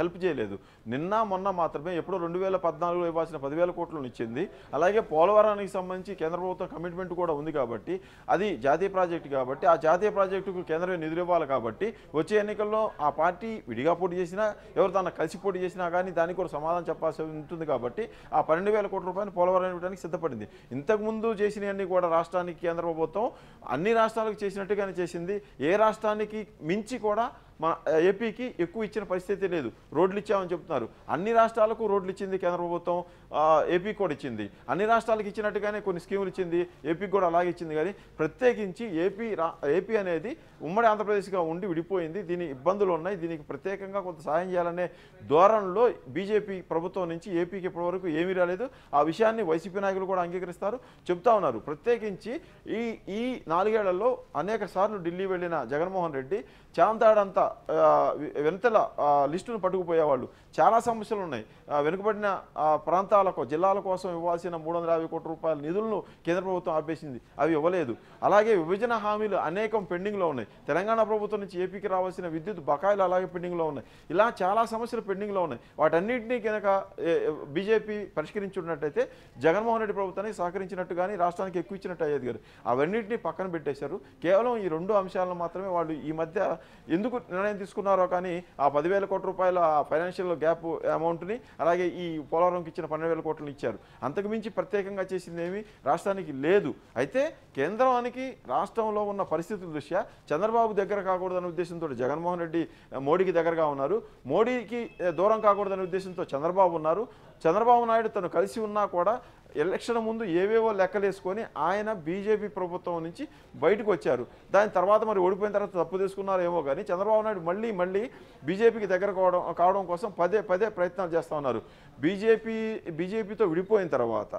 Speaker 2: హెల్ప్ చేయలేదు నిన్న మొన్న మాత్రమే ఎప్పుడో రెండు వేల పద్నాలుగులో ఇవ్వాల్సిన పదివేల కోట్లను ఇచ్చింది అలాగే పోలవరానికి సంబంధించి కేంద్ర ప్రభుత్వం కమిట్మెంట్ కూడా ఉంది కాబట్టి అది జాతీయ ప్రాజెక్టు కాబట్టి ఆ జాతీయ ప్రాజెక్టుకు కేంద్రమే నిధులు ఇవ్వాలి కాబట్టి వచ్చే ఎన్నికల్లో ఆ పార్టీ విడిగా పోటీ చేసినా ఎవరు తన కలిసి పోటీ చేసినా కానీ దానికి కూడా సమాధానం చెప్పాల్సి ఉంటుంది కాబట్టి ఆ పన్నెండు వేల కోట్ల రూపాయలు పోలవరం ఇవ్వడానికి సిద్ధపడింది ఇంతకుముందు చేసినవన్నీ కూడా రాష్ట్రానికి కేంద్ర ప్రభుత్వం అన్ని రాష్ట్రాలకు చేసినట్టుగానే చేసింది ఏ రాష్ట్రానికి మించి కూడా మన ఏపీకి ఎక్కువ ఇచ్చిన పరిస్థితి లేదు రోడ్లు ఇచ్చామని చెప్తున్నారు అన్ని రాష్ట్రాలకు రోడ్లు ఇచ్చింది కేంద్ర ప్రభుత్వం ఏపీ కూడా ఇచ్చింది అన్ని రాష్ట్రాలకు ఇచ్చినట్టుగానే కొన్ని స్కీములు ఇచ్చింది ఏపీకి కూడా అలాగే ఇచ్చింది కానీ ప్రత్యేకించి ఏపీ ఏపీ అనేది ఉమ్మడి ఆంధ్రప్రదేశ్గా ఉండి విడిపోయింది దీని ఇబ్బందులు ఉన్నాయి దీనికి ప్రత్యేకంగా కొంత సహాయం చేయాలనే ధోరణిలో బీజేపీ ప్రభుత్వం నుంచి ఏపీకి ఇప్పటివరకు ఏమీ రాలేదు ఆ విషయాన్ని వైసీపీ నాయకులు కూడా అంగీకరిస్తారు చెప్తా ఉన్నారు ప్రత్యేకించి ఈ ఈ నాలుగేళ్లలో అనేక సార్లు ఢిల్లీ వెళ్ళిన జగన్మోహన్ రెడ్డి చాంతాడంతా వెనతల లిస్టును పట్టుకుపోయేవాళ్ళు చాలా సమస్యలు ఉన్నాయి వెనుకబడిన ప్రాంతాల గ్రామాలకు జిల్లాల కోసం ఇవ్వాల్సిన మూడు వందల యాభై కోట్ల రూపాయల నిధులను కేంద్ర ప్రభుత్వం ఆపేసింది అవి ఇవ్వలేదు అలాగే విభజన హామీలు అనేకం పెండింగ్లో ఉన్నాయి తెలంగాణ ప్రభుత్వం నుంచి ఏపీకి రావాల్సిన విద్యుత్ బకాయిలు అలాగే పెండింగ్లో ఉన్నాయి ఇలా చాలా సమస్యలు పెండింగ్లో ఉన్నాయి వాటన్నింటినీ కనుక బీజేపీ పరిష్కరించున్నట్టయితే జగన్మోహన్ రెడ్డి ప్రభుత్వానికి సహకరించినట్టు కానీ రాష్ట్రానికి ఎక్కువ ఇచ్చినట్టు అయ్యేది గారు అవన్నింటినీ పక్కన పెట్టేశారు కేవలం ఈ రెండు అంశాలను మాత్రమే వాళ్ళు ఈ మధ్య ఎందుకు నిర్ణయం తీసుకున్నారో కానీ ఆ పదివేల కోట్ల రూపాయల ఫైనాన్షియల్ గ్యాప్ అమౌంట్ని అలాగే ఈ పోలవరంకి ఇచ్చిన పన్నెండు రెండు వేల కోట్లు ఇచ్చారు అంతకుమించి ప్రత్యేకంగా చేసింది ఏమి రాష్ట్రానికి లేదు అయితే కేంద్రానికి రాష్ట్రంలో ఉన్న పరిస్థితుల దృష్ట్యా చంద్రబాబు దగ్గర కాకూడదనే ఉద్దేశంతో జగన్మోహన్ రెడ్డి మోడీకి దగ్గరగా ఉన్నారు మోడీకి దూరం కాకూడదనే ఉద్దేశంతో చంద్రబాబు ఉన్నారు చంద్రబాబు నాయుడు తను కలిసి ఉన్నా కూడా ఎలక్షన్ ముందు ఏవేవో లెక్కలేసుకొని ఆయన బీజేపీ ప్రభుత్వం నుంచి బయటకు వచ్చారు దాని తర్వాత మరి ఓడిపోయిన తర్వాత తప్పు తీసుకున్నారేమో కానీ చంద్రబాబు నాయుడు మళ్ళీ మళ్ళీ బీజేపీకి దగ్గర కావడం కావడం కోసం పదే పదే ప్రయత్నాలు చేస్తూ ఉన్నారు బీజేపీ బీజేపీతో విడిపోయిన తర్వాత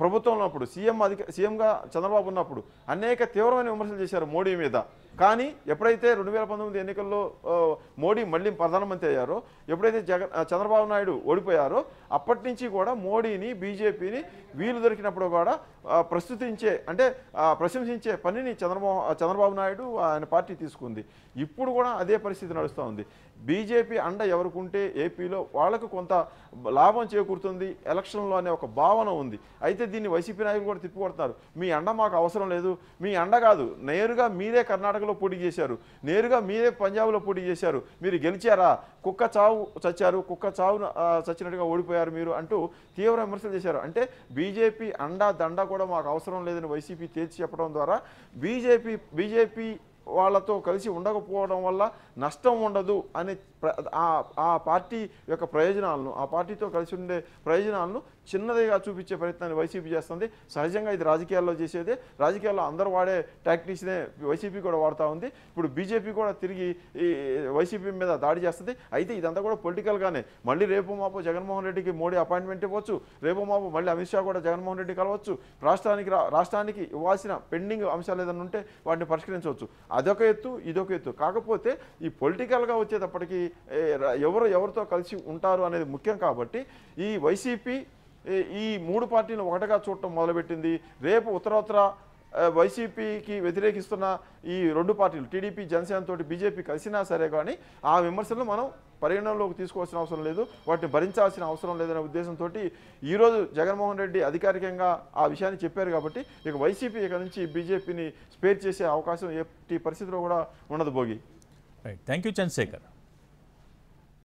Speaker 2: ప్రభుత్వంలో అప్పుడు సీఎం అధిక సీఎంగా చంద్రబాబు ఉన్నప్పుడు అనేక తీవ్రమైన విమర్శలు చేశారు మోడీ మీద కానీ ఎప్పుడైతే రెండు వేల పంతొమ్మిది ఎన్నికల్లో మోడీ మళ్ళీ ప్రధానమంత్రి అయ్యారో ఎప్పుడైతే జగన్ చంద్రబాబు నాయుడు ఓడిపోయారో అప్పటి నుంచి కూడా మోడీని బీజేపీని వీలు దొరికినప్పుడు కూడా ప్రస్తుతించే అంటే ప్రశంసించే పనిని చంద్రబాబు చంద్రబాబు నాయుడు ఆయన పార్టీ తీసుకుంది ఇప్పుడు కూడా అదే పరిస్థితి నడుస్తూ ఉంది బీజేపీ అండ ఎవరుకుంటే ఏపీలో వాళ్ళకు కొంత లాభం చేకూరుతుంది ఎలక్షన్లో అనే ఒక భావన ఉంది అయితే దీన్ని వైసీపీ నాయకులు కూడా తిప్పికొడుతున్నారు మీ అండ మాకు అవసరం లేదు మీ అండ కాదు నేరుగా మీరే కర్ణాటకలో కర్ణాటకలో పోటీ చేశారు నేరుగా మీరే పంజాబ్లో పోటీ చేశారు మీరు గెలిచారా కుక్క చావు చచ్చారు కుక్క చావు చచ్చినట్టుగా ఓడిపోయారు మీరు అంటూ తీవ్ర విమర్శలు చేశారు అంటే బీజేపీ అండా దండ కూడా మాకు అవసరం లేదని వైసీపీ తేల్చి చెప్పడం ద్వారా బీజేపీ బీజేపీ వాళ్ళతో కలిసి ఉండకపోవడం వల్ల నష్టం ఉండదు అని ఆ పార్టీ యొక్క ప్రయోజనాలను ఆ పార్టీతో కలిసి ఉండే ప్రయోజనాలను చిన్నదిగా చూపించే ప్రయత్నాన్ని వైసీపీ చేస్తుంది సహజంగా ఇది రాజకీయాల్లో చేసేదే రాజకీయాల్లో అందరూ వాడే టాక్టిక్స్నే వైసీపీ కూడా వాడుతూ ఉంది ఇప్పుడు బీజేపీ కూడా తిరిగి ఈ వైసీపీ మీద దాడి చేస్తుంది అయితే ఇదంతా కూడా పొలిటికల్గానే మళ్ళీ రేపు మాపు జగన్మోహన్ రెడ్డికి మోడీ అపాయింట్మెంట్ ఇవ్వచ్చు రేపు మాపు మళ్ళీ అమిత్ షా కూడా జగన్మోహన్ రెడ్డి కలవచ్చు రాష్ట్రానికి రాష్ట్రానికి ఇవ్వాల్సిన పెండింగ్ అంశాలు ఏదైనా ఉంటే వాటిని పరిష్కరించవచ్చు అదొక ఎత్తు ఇదొక ఎత్తు కాకపోతే ఈ పొలిటికల్గా వచ్చేటప్పటికీ ఎవరు ఎవరితో కలిసి ఉంటారు అనేది ముఖ్యం కాబట్టి ఈ వైసీపీ ఈ మూడు పార్టీలు ఒకటగా చూడటం మొదలుపెట్టింది రేపు ఉత్తరోత్తర వైసీపీకి వ్యతిరేకిస్తున్న ఈ రెండు పార్టీలు టీడీపీ జనసేన తోటి బీజేపీ కలిసినా సరే కానీ ఆ విమర్శలను మనం పరిగణనలోకి తీసుకోవాల్సిన అవసరం లేదు వాటిని భరించాల్సిన అవసరం లేదనే ఉద్దేశంతో ఈరోజు జగన్మోహన్ రెడ్డి అధికారికంగా ఆ విషయాన్ని చెప్పారు కాబట్టి ఇక వైసీపీ ఇక నుంచి బీజేపీని స్పేర్ చేసే అవకాశం ఏ పరిస్థితిలో కూడా ఉండదు భోగి థ్యాంక్ యూ చంద్రశేఖర్